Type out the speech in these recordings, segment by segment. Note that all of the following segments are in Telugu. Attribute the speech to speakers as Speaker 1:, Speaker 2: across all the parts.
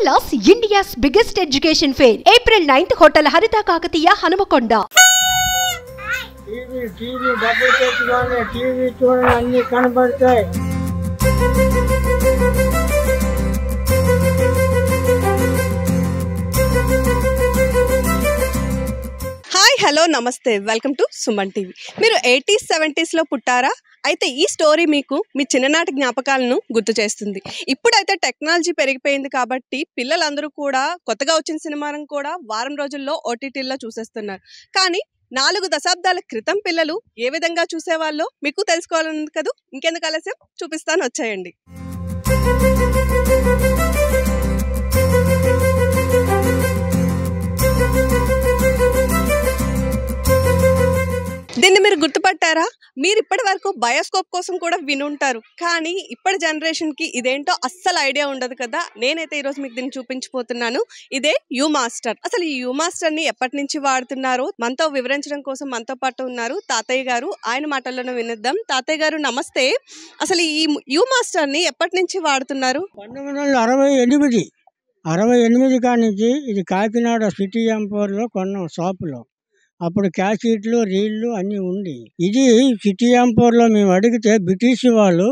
Speaker 1: కెలాస్ India's biggest education fair April ninth hotel Haritha Kakatiya Hanumakonda
Speaker 2: TV TV డబ్బులు టీవీ చూడండి అన్ని కనబడతాయి
Speaker 1: హలో నమస్తే వెల్కమ్ టు సుమన్ టీవీ మీరు ఎయిటీస్ సెవెంటీస్లో పుట్టారా అయితే ఈ స్టోరీ మీకు మీ చిన్ననాటి జ్ఞాపకాలను గుర్తు చేస్తుంది ఇప్పుడైతే టెక్నాలజీ పెరిగిపోయింది కాబట్టి పిల్లలందరూ కూడా కొత్తగా వచ్చిన సినిమాలను కూడా వారం రోజుల్లో ఓటీటీల్లో చూసేస్తున్నారు కానీ నాలుగు దశాబ్దాల క్రితం పిల్లలు ఏ విధంగా చూసేవాళ్ళో మీకు తెలుసుకోవాలన్నది కదా ఇంకెందుకు ఆలస్యం చూపిస్తాను వచ్చేయండి చూసారా మీరు ఇప్పటి వరకు బయోస్కోప్ కోసం కూడా వినుంటారు కానీ ఇప్పటి జనరేషన్కి ఇదేంటో అస్సలు ఐడియా ఉండదు కదా నేనైతే ఈరోజు మీకు దీన్ని చూపించిపోతున్నాను ఇదే యూ మాస్టర్ అసలు ఈ యూ మాస్టర్ని ఎప్పటి నుంచి వాడుతున్నారు మనతో వివరించడం కోసం మనతో పాటు ఉన్నారు తాతయ్య గారు ఆయన మాటల్లోనే వినిద్దాం తాతయ్య గారు నమస్తే అసలు ఈ యూ మాస్టర్ని ఎప్పటి నుంచి వాడుతున్నారు
Speaker 2: అరవై ఎనిమిది అరవై ఎనిమిది కానించి ఇది కాకినాడ సిటీ ఎంపోర్లో కొన్న షాపులో అప్పుడు క్యాసెట్లు రీళ్లు అన్నీ ఉండి ఇది సిటీయాంపూర్లో మేము అడిగితే బ్రిటిష్ వాళ్ళు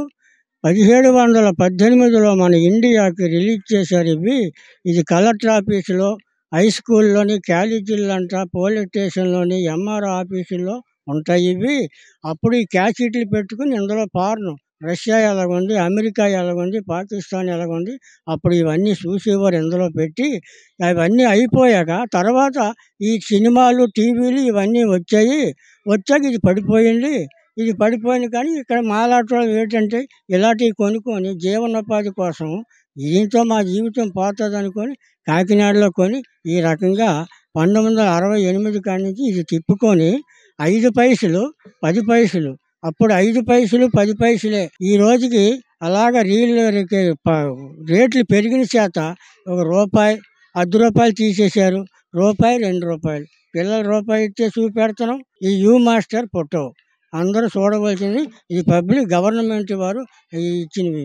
Speaker 2: పదిహేడు వందల పద్దెనిమిదిలో మన ఇండియాకి రిలీజ్ చేశారు ఇవి ఇది కలెక్టర్ ఆఫీసులో హై స్కూల్లోని కాలేజీలంట పోలీస్ స్టేషన్లోని ఎంఆర్ఓ ఆఫీసులో ఉంటాయి ఇవి అప్పుడు ఈ క్యాసెట్లు పెట్టుకుని ఇందులో పారను రష్యా ఎలాగుంది అమెరికా ఎలాగుంది పాకిస్తాన్ ఎలాగుంది అప్పుడు ఇవన్నీ చూసేవారు ఇందులో పెట్టి అవన్నీ అయిపోయాక తర్వాత ఈ సినిమాలు టీవీలు ఇవన్నీ వచ్చాయి వచ్చాక ఇది పడిపోయింది ఇది పడిపోయింది కానీ ఇక్కడ మాలాటోళ్ళు ఏంటంటే ఇలాంటివి కొనుక్కొని జీవనోపాధి కోసం దీంతో మా జీవితం పోతుంది అనుకొని కాకినాడలో కొని ఈ రకంగా పంతొమ్మిది వందల అరవై ఎనిమిది కాడి నుంచి ఇది తిప్పుకొని ఐదు పైసలు పది పైసలు అప్పుడు ఐదు పైసలు పది పైసలే ఈ రోజుకి అలాగ రీళ్ళు రేట్లు పెరిగిన చేత ఒక రూపాయి అర్ధ రూపాయలు తీసేశారు రూపాయి రెండు రూపాయలు పిల్లల రూపాయి ఇచ్చే చూపెడతాం ఈ యూ మాస్టర్ ఫోటో అందరూ చూడవలసింది ఈ పబ్లిక్ గవర్నమెంట్ వారు ఇచ్చినవి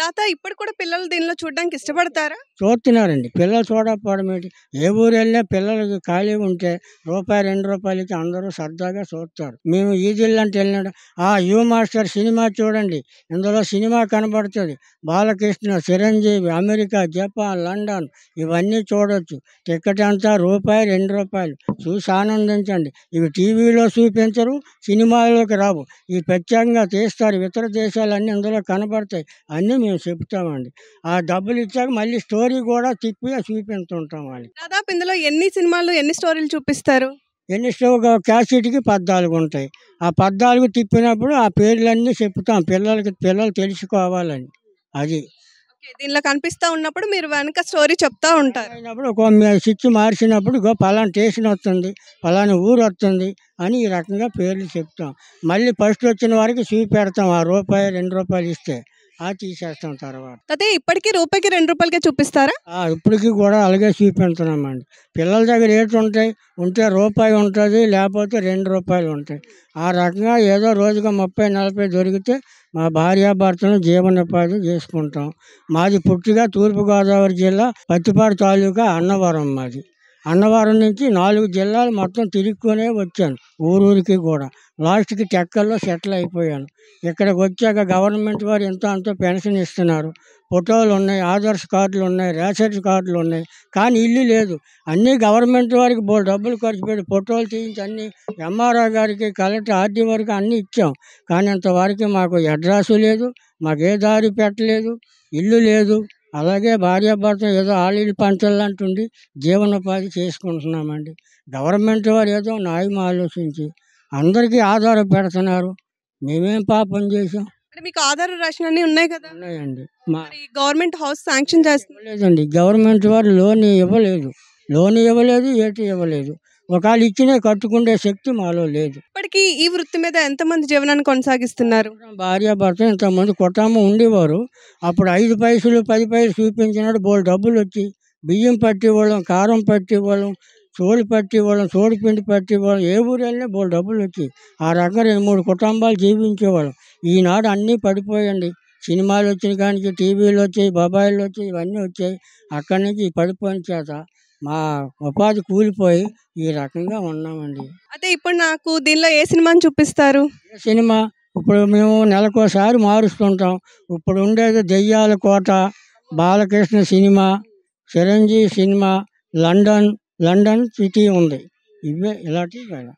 Speaker 1: తాత ఇప్పుడు కూడా పిల్లలు దీనిలో చూడడానికి ఇష్టపడతారా
Speaker 2: చూస్తున్నారండి పిల్లలు చూడకపోవడం ఏంటి ఏ ఊరు వెళ్ళినా పిల్లలకి ఖాళీ ఉంటే రూపాయి రెండు రూపాయలకి అందరూ సరదాగా చూస్తారు మేము ఈ జిల్లా అంటే వెళ్ళినాడు ఆ యువ మాస్టర్ సినిమా చూడండి ఇందులో సినిమా కనబడుతుంది Balakrishna Chiranjeevi America Japan London ఇవన్నీ చూడొచ్చు టికెట్ అంతా రూపాయి రెండు రూపాయలు చూసి ఆనందించండి ఇవి టీవీలో చూపించరు సినిమాలోకి రావు ఇవి ప్రత్యేకంగా తీస్తారు ఇతర దేశాలన్నీ ఇందులో కనబడతాయి అన్నీ మేము చెప్తామండి ఆ డబ్బులు ఇచ్చాక మళ్ళీ స్టోరీ కూడా తిప్పి చూపిస్తుంటాం వాళ్ళకి
Speaker 1: దాదాపు ఇందులో ఎన్ని సినిమాలు ఎన్ని స్టోరీలు చూపిస్తారు
Speaker 2: ఎన్ని స్టో క్యాసెట్కి పద్నాలుగు ఉంటాయి ఆ పద్నాలుగు తిప్పినప్పుడు ఆ పేర్లన్నీ చెప్తాం పిల్లలకి పిల్లలు తెలుసుకోవాలని అది
Speaker 1: దీనిలో కనిపిస్తూ ఉన్నప్పుడు మీరు వెనక
Speaker 2: స్టోరీ చెప్తా ఉంటారు అయినప్పుడు ఒక స్విచ్ మార్చినప్పుడు పలానా స్టేషన్ వస్తుంది పలానా ఊరు వస్తుంది అని ఈ రకంగా పేర్లు చెప్తాం మళ్ళీ ఫస్ట్ వచ్చిన వారికి చూపెడతాం ఆ రూపాయి రెండు రూపాయలు ఇస్తే ఆ తీసేస్తాం తర్వాత
Speaker 1: అదే ఇప్పటికీ రూపాయికి రెండు రూపాయలకే చూపిస్తారా
Speaker 2: ఇప్పటికీ కూడా అలాగే చూపెడుతున్నామండి పిల్లల దగ్గర రేట్లు ఉంటాయి ఉంటే రూపాయి ఉంటుంది లేకపోతే రెండు రూపాయలు ఉంటాయి ఆ రకంగా ఏదో రోజుగా ముప్పై నలభై దొరికితే మా భార్యాభర్తను జీవనోపాధి చేసుకుంటాం మాది పుట్టిగా తూర్పుగోదావరి జిల్లా పత్తిపాడు తాలూకా అన్నవరం మాది అన్నవరం నుంచి నాలుగు జిల్లాలు మొత్తం తిరుక్కునే వచ్చాను ఊరూరికి కూడా లాస్ట్కి టెక్కల్లో సెటిల్ అయిపోయాను ఇక్కడికి వచ్చాక గవర్నమెంట్ వారు ఎంతో అంతో పెన్షన్ ఇస్తున్నారు ఫోటోలు ఉన్నాయి ఆదర్శ కార్డులు ఉన్నాయి రేషన్ కార్డులు ఉన్నాయి కానీ ఇల్లు లేదు అన్నీ గవర్నమెంట్ వారికి బోల్ డబ్బులు ఖర్చు పెట్టి ఫోటోలు తీయించి అన్ని ఎంఆర్ఓ గారికి కలెక్టర్ ఆర్డీ వరకు అన్నీ ఇచ్చాం కానీ అంతవరకు మాకు అడ్రస్ లేదు మాకు ఏ దారి పెట్టలేదు ఇల్లు లేదు అలాగే భార్యాభర్త ఏదో ఆలీలు పంటలు జీవనోపాధి చేసుకుంటున్నామండి గవర్నమెంట్ వారు ఏదో న్యాయం ఆలోచించి అందరికీ ఆధారం పెడుతున్నారు మేమేం పాపం చేసాం
Speaker 1: మీకు ఆధార్ రాసిన అన్ని ఉన్నాయి కదా
Speaker 2: ఉన్నాయండి మా గవర్నమెంట్ హౌస్ శాంక్షన్ లేదండి గవర్నమెంట్ వారు లోన్ ఇవ్వలేదు లోన్ ఇవ్వలేదు ఏటీ ఇవ్వలేదు ఒకళ్ళు ఇచ్చినే కట్టుకునే శక్తి మాలో లేదు ఇప్పటికీ ఈ వృత్తి మీద ఎంతమంది జీవనాన్ని కొనసాగిస్తున్నారు భార్య భర్త ఇంతమంది కొట్టామ ఉండేవారు అప్పుడు ఐదు పైసలు పది పైసలు చూపించినట్టు బోల్ డబ్బులు వచ్చి బియ్యం పట్టివ్వడం కారం పట్టివ్వడం చోడు పట్టివ్వడం చోడు పిండి పట్టివ్వడం ఏ ఊరు వెళ్ళినా బోల్ డబ్బులు వచ్చి ఆ రకంగా రెండు మూడు కుటుంబాలు జీవించేవాళ్ళం ఈనాడు అన్నీ పడిపోయండి సినిమాలు వచ్చిన కానీ టీవీలు వచ్చాయి మొబైల్ వచ్చాయి ఇవన్నీ వచ్చాయి అక్కడి నుంచి పడిపోయిన చేత మా ఉపాధి కూలిపోయి ఈ రకంగా ఉన్నామండి
Speaker 1: అయితే ఇప్పుడు నాకు దీనిలో ఏ సినిమాని చూపిస్తారు
Speaker 2: సినిమా ఇప్పుడు మేము నెలకోసారి మారుస్తుంటాం ఇప్పుడు ఉండేది దెయ్యాల కోట Balakrishna cinema Chiranjeevi cinema London London city ఉంది ఇవే ఇలాంటివి కదా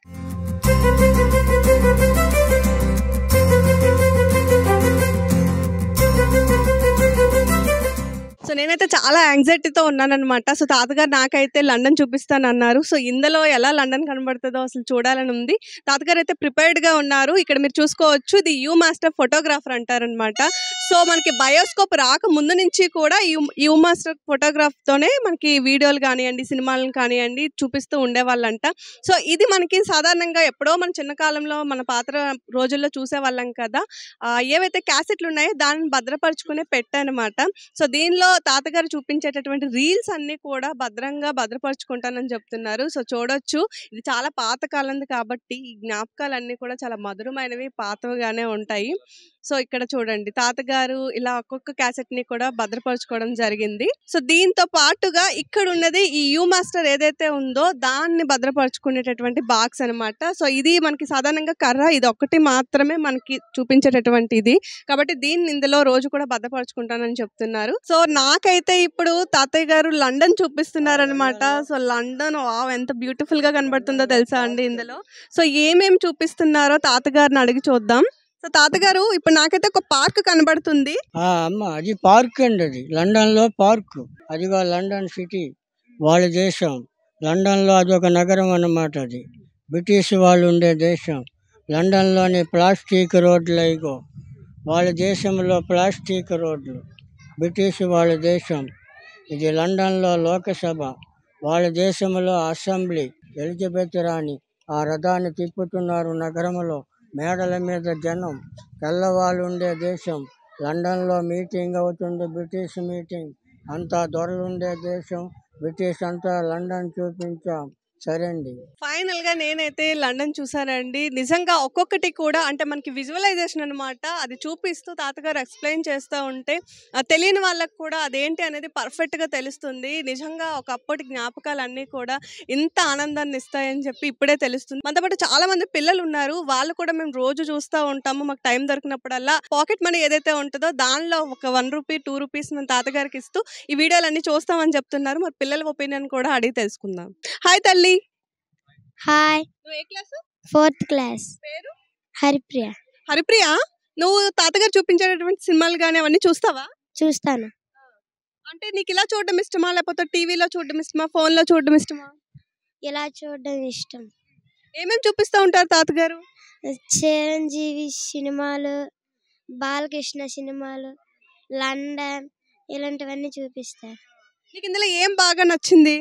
Speaker 1: సో నేనైతే చాలా యాంగ్జైటీతో ఉన్నానన్నమాట సో తాతగారు నాకైతే లండన్ చూపిస్తాను అన్నారు సో ఇందులో ఎలా లండన్ కనబడుతుందో అసలు చూడాలని ఉంది తాతగారు అయితే ప్రిపేర్డ్గా ఉన్నారు ఇక్కడ మీరు చూసుకోవచ్చు ఇది యూ మాస్టర్ ఫోటోగ్రాఫర్ అంటారనమాట సో మనకి బయోస్కోప్ రాక ముందు నుంచి కూడా యువ మాస్టర్ ఫోటోగ్రాఫ్తోనే మనకి వీడియోలు కానివ్వండి సినిమాలను కానివ్వండి చూపిస్తూ ఉండేవాళ్ళంట సో ఇది మనకి సాధారణంగా ఎప్పుడో మన చిన్న కాలంలో మన పాత్ర రోజుల్లో చూసేవాళ్ళం కదా ఏవైతే క్యాసెట్లు ఉన్నాయో దాన్ని భద్రపరుచుకునే పెట్టనమాట సో దీనిలో తాతగారు చూపించేటటువంటి రీల్స్ అన్నీ కూడా భద్రంగా భద్రపరుచుకుంటానని చెప్తున్నారు సో చూడొచ్చు ఇది చాలా పాత కాలంది కాబట్టి ఈ జ్ఞాపకాలన్నీ కూడా చాలా మధురమైనవి పాతవిగానే ఉంటాయి సో ఇక్కడ చూడండి తాతగారు గారు ఇలా ఒక్కొక్క క్యాసెట్ ని కూడా భద్రపరచుకోవడం జరిగింది సో దీంతో పాటుగా ఇక్కడ ఉన్నది ఈ యూ మాస్టర్ ఏదైతే ఉందో దాన్ని భద్రపరచుకునేటటువంటి బాక్స్ అనమాట సో ఇది మనకి సాధారణంగా కర్ర ఇది ఒక్కటి మాత్రమే మనకి చూపించేటటువంటి ఇది కాబట్టి దీన్ని ఇందులో రోజు కూడా భద్రపరచుకుంటానని చెప్తున్నారు సో నాకైతే ఇప్పుడు తాతయ్య గారు లండన్ చూపిస్తున్నారు అనమాట సో లండన్ ఎంత బ్యూటిఫుల్ గా కనబడుతుందో తెలుసా అండి ఇందులో సో ఏమేమి చూపిస్తున్నారో తాతగారిని అడిగి చూద్దాం సో తాతగారు ఇప్పుడు నాకైతే ఒక పార్క్ కనబడుతుంది
Speaker 2: అమ్మ అది పార్క్ అండి అది లండన్ లో పార్క్ అది లండన్ సిటీ వాళ్ళ దేశం లండన్ లో ఒక నగరం అన్నమాట అది బ్రిటిష్ వాళ్ళు ఉండే దేశం లండన్లోని ప్లాస్టిక్ రోడ్లు అయిగో వాళ్ళ దేశంలో ప్లాస్టిక్ రోడ్లు బ్రిటిష్ వాళ్ళ దేశం ఇది లండన్లో లోకసభ వాళ్ళ దేశంలో అసెంబ్లీ ఎలిజబెత్ రాణి ఆ రథాన్ని తిప్పుతున్నారు నగరంలో మేడల మీద జనం ఉండే దేశం లండన్లో మీటింగ్ అవుతుంది బ్రిటిష్ మీటింగ్ అంతా దొరలుండే దేశం బ్రిటిష్ అంతా లండన్ చూపించాం సరే అండి
Speaker 1: ఫైనల్ గా నేనైతే లండన్ చూసానండి నిజంగా ఒక్కొక్కటి కూడా అంటే మనకి విజువలైజేషన్ అనమాట అది చూపిస్తూ తాతగారు ఎక్స్ప్లెయిన్ చేస్తూ ఉంటే తెలియని వాళ్ళకి కూడా అదేంటి అనేది పర్ఫెక్ట్ గా తెలుస్తుంది నిజంగా ఒకప్పటి జ్ఞాపకాలన్నీ కూడా ఇంత ఆనందాన్ని ఇస్తాయని చెప్పి ఇప్పుడే తెలుస్తుంది మనతో పాటు చాలా మంది పిల్లలు ఉన్నారు వాళ్ళు కూడా మేము రోజు చూస్తూ ఉంటాము మాకు టైం దొరికినప్పుడల్లా పాకెట్ మనీ ఏదైతే ఉంటుందో దానిలో ఒక వన్ రూపీ టూ రూపీస్ మేము తాతగారికి ఇస్తూ ఈ వీడియోలన్నీ చూస్తామని చెప్తున్నారు మరి పిల్లల ఒపీనియన్ కూడా అడిగి తెలుసుకుందాం హాయ్ తల్లి హాయ్ క్లాస్ ఫోర్త్ క్లాస్ పేరు హరిప్రియ హరిప్రియ నువ్వు తాతగారు చూపించేటటువంటి సినిమాలు కానీ అవన్నీ చూస్తావా చూస్తాను అంటే నీకు ఇలా చూడడం ఇష్టమా లేకపోతే టీవీలో చూడడం ఇష్టమా ఫోన్ లో చూడడం ఇష్టమా ఇలా చూడడం ఇష్టం ఏమేమి చూపిస్తూ ఉంటారు తాతగారు చిరంజీవి సినిమాలు బాలకృష్ణ సినిమాలు లండన్ ఇలాంటివన్నీ చూపిస్తారు నీకు ఇందులో ఏం బాగా నచ్చింది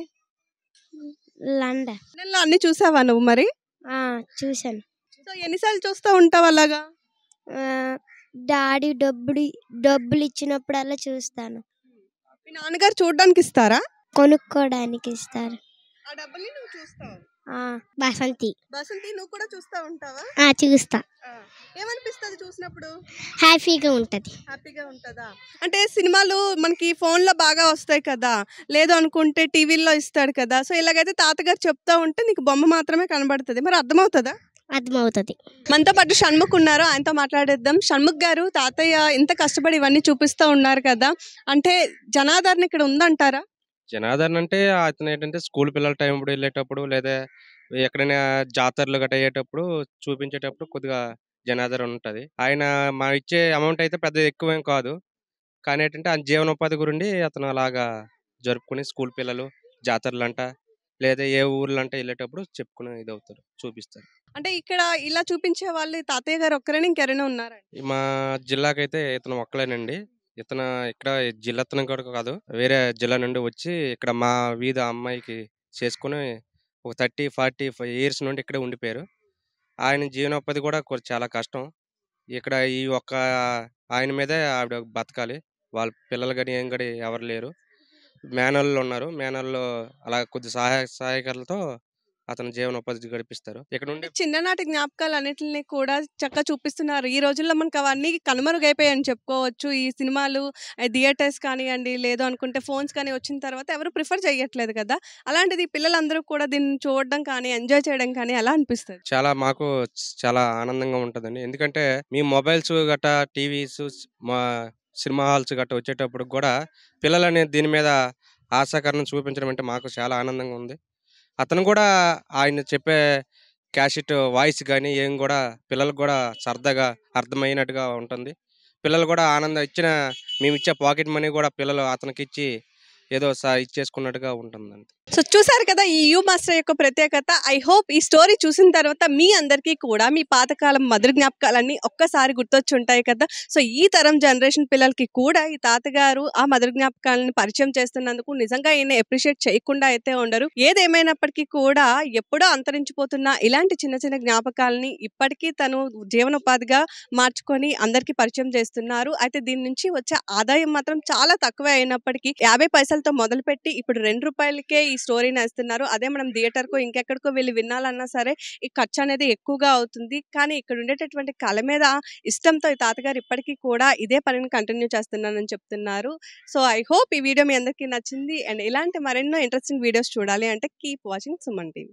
Speaker 1: లండన్ లండన్లో అన్ని చూసావా నువ్వు మరి చూశాను సో ఎన్నిసార్లు చూస్తూ ఉంటావు అలాగా డాడీ డబ్బులు డబ్బులు ఇచ్చినప్పుడల్లా చూస్తాను మీ నాన్నగారు చూడడానికి ఇస్తారా కొనుక్కోడానికి ఇస్తారు ఆ నువ్వు చూస్తావు బసంతి బసంతి నువ్వు కూడా చూస్తా ఉంటావా ఆ చూస్తా ఏమనిపిస్తుంది చూసినప్పుడు హ్యాపీగా ఉంటది హ్యాపీగా ఉంటదా అంటే సినిమాలు మనకి ఫోన్ లో బాగా వస్తాయి కదా లేదు అనుకుంటే టీవీలో ఇస్తాడు కదా సో ఇలాగైతే తాతగారు చెప్తా ఉంటే నీకు బొమ్మ మాత్రమే కనబడుతుంది మరి అర్థమవుతుందా అర్థమవుతుంది మనతో పాటు షణ్ముఖ్ ఉన్నారు ఆయనతో మాట్లాడేద్దాం షణ్ముఖ్ గారు తాతయ్య ఇంత కష్టపడి ఇవన్నీ చూపిస్తూ ఉన్నారు కదా అంటే జనాదరణ ఇక్కడ ఉందంటారా
Speaker 3: జనాదరణ అంటే అతను ఏంటంటే స్కూల్ పిల్లల టైం కూడా వెళ్ళేటప్పుడు లేదా ఎక్కడైనా జాతరలు గట్రా అయ్యేటప్పుడు చూపించేటప్పుడు కొద్దిగా జనాదరణ ఉంటుంది ఆయన మా ఇచ్చే అమౌంట్ అయితే పెద్ద ఏం కాదు. కానీ ఏంటంటే ఆయన జీవనోపాధి గురించి అతను అలాగా జరుపుకుని స్కూల్ పిల్లలు జాతరలంట లేదా ఏ ఊర్లంట చెప్పుకుని చెప్పుకునే అవుతారు చూపిస్తారు.
Speaker 1: అంటే ఇక్కడ ఇలా చూపించే వాళ్ళు తాతయ్య గారు ఒక్కరేనా ఇంకెవరైనా ఉన్నారా?
Speaker 3: మా జిల్లాకైతే ఇతను ఒక్కలేనండి. ఇతను ఇక్కడ జిల్లా అతను కూడా కాదు వేరే జిల్లా నుండి వచ్చి ఇక్కడ మా వీధి అమ్మాయికి చేసుకుని ఒక థర్టీ ఫార్టీ ఫైవ్ ఇయర్స్ నుండి ఇక్కడే ఉండిపోయారు ఆయన జీవనోపాధి కూడా కొ- చాలా కష్టం ఇక్కడ ఈ ఒక్క ఆయన మీదే ఆవిడ బతకాలి వాళ్ళ పిల్లలు కానీ ఏం కానీ ఎవరు లేరు మేనల్లు ఉన్నారు మేనల్లు అలా కొద్ది సహాయ సహాయకాలతో అతను జీవనోపాధి గడిపిస్తారు ఇక్కడ నుండి
Speaker 1: చిన్ననాటి జ్ఞాపకాలు అన్నిటిని కూడా చక్కగా చూపిస్తున్నారు ఈ రోజుల్లో మనకు అవన్నీ కనుమరుగైపోయాయని చెప్పుకోవచ్చు ఈ సినిమాలు థియేటర్స్ కానివ్వండి లేదు అనుకుంటే ఫోన్స్ కానీ వచ్చిన తర్వాత ఎవరు ప్రిఫర్ చేయట్లేదు కదా అలాంటిది పిల్లలందరూ కూడా దీన్ని చూడడం కానీ ఎంజాయ్ చేయడం కానీ ఎలా అనిపిస్తుంది
Speaker 3: చాలా మాకు చాలా ఆనందంగా ఉంటుందండి ఎందుకంటే మీ మొబైల్స్ గట్రా టీవీస్ మా సినిమా హాల్స్ గట్రా వచ్చేటప్పుడు కూడా పిల్లలని దీని మీద ఆశాకరణ చూపించడం అంటే మాకు చాలా ఆనందంగా ఉంది అతను కూడా ఆయన చెప్పే క్యాషెట్ వాయిస్ కానీ ఏం కూడా పిల్లలకు కూడా సరదాగా అర్థమైనట్టుగా ఉంటుంది పిల్లలు కూడా ఆనందం ఇచ్చిన మేము ఇచ్చే పాకెట్ మనీ కూడా పిల్లలు అతనికి ఇచ్చి ఏదో ఇచ్చేసుకున్నట్టుగా ఉంటుంది
Speaker 1: సో చూసారు కదా ఈ యూ మాస్టర్ యొక్క ప్రత్యేకత ఐ హోప్ ఈ స్టోరీ చూసిన తర్వాత మీ అందరికీ కూడా మీ పాతకాలం మధుర జ్ఞాపకాలన్నీ ఒక్కసారి గుర్తొచ్చి ఉంటాయి కదా సో ఈ తరం జనరేషన్ పిల్లలకి కూడా ఈ తాతగారు ఆ మధుర జ్ఞాపకాలను పరిచయం చేస్తున్నందుకు నిజంగా ఈయన అప్రిషియేట్ చేయకుండా అయితే ఉండరు ఏదేమైనప్పటికీ కూడా ఎప్పుడో అంతరించిపోతున్న ఇలాంటి చిన్న చిన్న జ్ఞాపకాలని ఇప్పటికీ తను జీవనోపాధిగా మార్చుకొని అందరికీ పరిచయం చేస్తున్నారు అయితే దీని నుంచి వచ్చే ఆదాయం మాత్రం చాలా తక్కువే అయినప్పటికీ యాభై పైసలు రూపాయలతో మొదలుపెట్టి ఇప్పుడు రెండు రూపాయలకే ఈ స్టోరీని వేస్తున్నారు అదే మనం థియేటర్కో ఇంకెక్కడికో వెళ్ళి వినాలన్నా సరే ఈ ఖర్చు అనేది ఎక్కువగా అవుతుంది కానీ ఇక్కడ ఉండేటటువంటి కళ మీద ఇష్టంతో ఈ తాతగారు ఇప్పటికీ కూడా ఇదే పనిని కంటిన్యూ చేస్తున్నానని చెప్తున్నారు సో ఐ హోప్ ఈ వీడియో మీ అందరికీ నచ్చింది అండ్ ఇలాంటి మరెన్నో ఇంట్రెస్టింగ్ వీడియోస్ చూడాలి అంటే కీప్ వాచింగ్ సుమన్ టీవీ